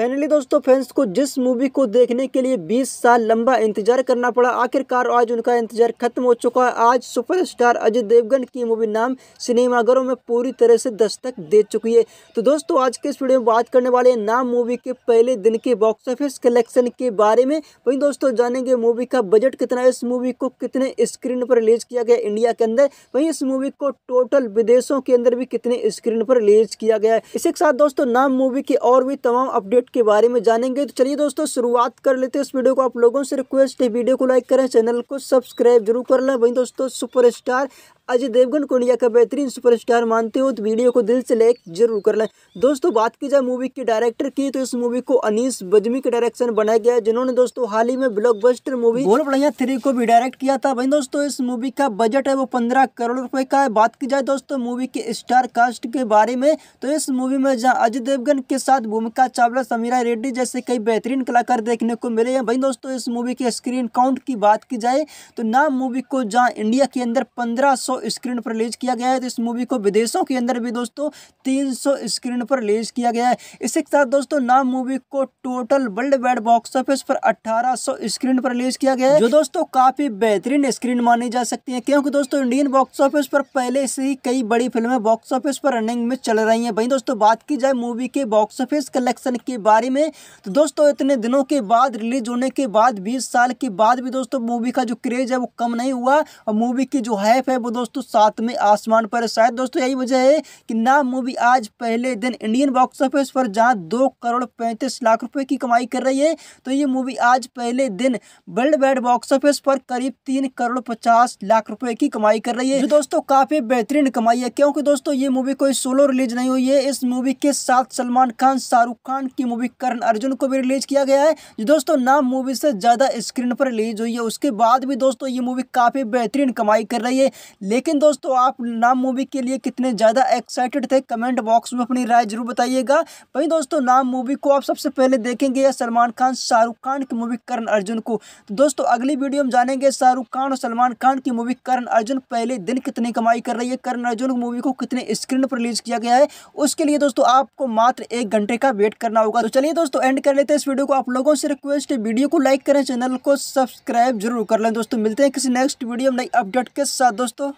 finally दोस्तों fans को जिस मूवी को देखने के लिए 20 साल लंबा इंतजार करना पड़ा आखिरकार आज उनका इंतजार खत्म हो चुका है आज सुपरस्टार अजय देवगन की मूवी नाम सिनेमाघरों में पूरी तरह से दस्तक दे चुकी है तो दोस्तों आज के इस वीडियो में बात करने वाले हैं नाम मूवी के पहले दिन के बॉक्स ऑफिस कलेक्शन के बारे में वहीं दोस्तों जानेंगे मूवी का बजट कितना है इस मूवी को कितने स्क्रीन पर रिलीज किया गया इंडिया के अंदर वहीं इस मूवी को टोटल विदेशों के अंदर भी कितने स्क्रीन पर रिलीज किया गया है इसी के साथ दोस्तों नाम मूवी की और भी तमाम अपडेट के बारे में जानेंगे तो चलिए दोस्तों शुरुआत कर लेते हैं इस वीडियो को आप लोगों से रिक्वेस्ट है वीडियो को लाइक करें चैनल को सब्सक्राइब जरूर कर लें वहीं दोस्तों सुपरस्टार अजय देवगन को इंडिया का बेहतरीन सुपरस्टार मानते हो तो वीडियो को दिल से लाइक जरूर कर लें दोस्तों बात की जाए मूवी के डायरेक्टर की तो इस मूवी को अनिस बजमी के डायरेक्शन बनाया गया है जिन्होंने दोस्तों हाल ही में बस्टर मूवी बोल बढ़िया थ्री को भी डायरेक्ट किया था वही दोस्तों इस मूवी का बजट है वो पंद्रह करोड़ रुपए का है बात की जाए दोस्तों मूवी के स्टार कास्ट के बारे में तो इस मूवी में जहाँ अजय देवगन के साथ भूमिका चावला समीरा रेड्डी जैसे कई बेहतरीन कलाकार देखने को मिले हैं वही दोस्तों इस मूवी के स्क्रीन काउंट की बात की जाए तो नाम मूवी को जहाँ इंडिया के अंदर पंद्रह स्क्रीन पर रिलीज किया गया है तो इस मूवी को विदेशों के अंदर भी दोस्तों 300 स्क्रीन पर रिलीज किया गया है इसी के साथ दोस्तों नाम मूवी को total world wide box office पर 1800 स्क्रीन पर रिलीज किया गया है जो दोस्तों काफी बेहतरीन स्क्रीन मानी जा सकती है क्योंकि दोस्तों इंडियन बॉक्स ऑफिस पर पहले से ही कई बड़ी फिल्में बॉक्स ऑफिस पर रनिंग में चल रही है वही दोस्तों बात की जाए मूवी के बॉक्स ऑफिस कलेक्शन के बारे में तो दोस्तों इतने दिनों के बाद रिलीज होने के बाद बीस साल के बाद भी दोस्तों मूवी का जो क्रेज है वो कम नहीं हुआ और मूवी की जो हैफ है वो दोस्तों दोस्तों सातवें आसमान पर शायद दोस्तों यही वजह है कि ना मूवी आज पहले दिन इंडियन बॉक्स ऑफिस पर जहाँ दो करोड़ पैंतीस लाख रुपये की कमाई कर रही है तो ये मूवी आज पहले दिन वर्ल्ड वाइड बॉक्स ऑफिस पर करीब तीन करोड़ पचास लाख रुपए की कमाई कर रही है दोस्तों काफी बेहतरीन कमाई है क्योंकि दोस्तों ये मूवी कोई सोलो रिलीज नहीं हुई है इस मूवी के साथ सलमान खान शाहरुख खान की मूवी करण अर्जुन को भी रिलीज किया गया है जो दोस्तों नाम मूवी से ज्यादा स्क्रीन पर रिलीज हुई है उसके बाद भी दोस्तों ये मूवी काफी बेहतरीन कमाई कर रही है लेकिन दोस्तों आप नाम मूवी के लिए कितने ज़्यादा एक्साइटेड थे कमेंट बॉक्स में अपनी राय जरूर बताइएगा वहीं दोस्तों नाम मूवी को आप सबसे पहले देखेंगे या सलमान खान शाहरुख खान की मूवी करण अर्जुन को तो दोस्तों अगली वीडियो में जानेंगे शाहरुख खान और सलमान खान की मूवी करण अर्जुन पहले दिन कितनी कमाई कर रही है करण अर्जुन मूवी को कितने स्क्रीन पर रिलीज किया गया है उसके लिए दोस्तों आपको मात्र एक घंटे का वेट करना होगा तो चलिए दोस्तों एंड कर लेते हैं इस वीडियो को आप लोगों से रिक्वेस्ट है वीडियो को लाइक करें चैनल को सब्सक्राइब जरूर कर लें दोस्तों मिलते हैं किसी नेक्स्ट वीडियो में नई अपडेट के साथ दोस्तों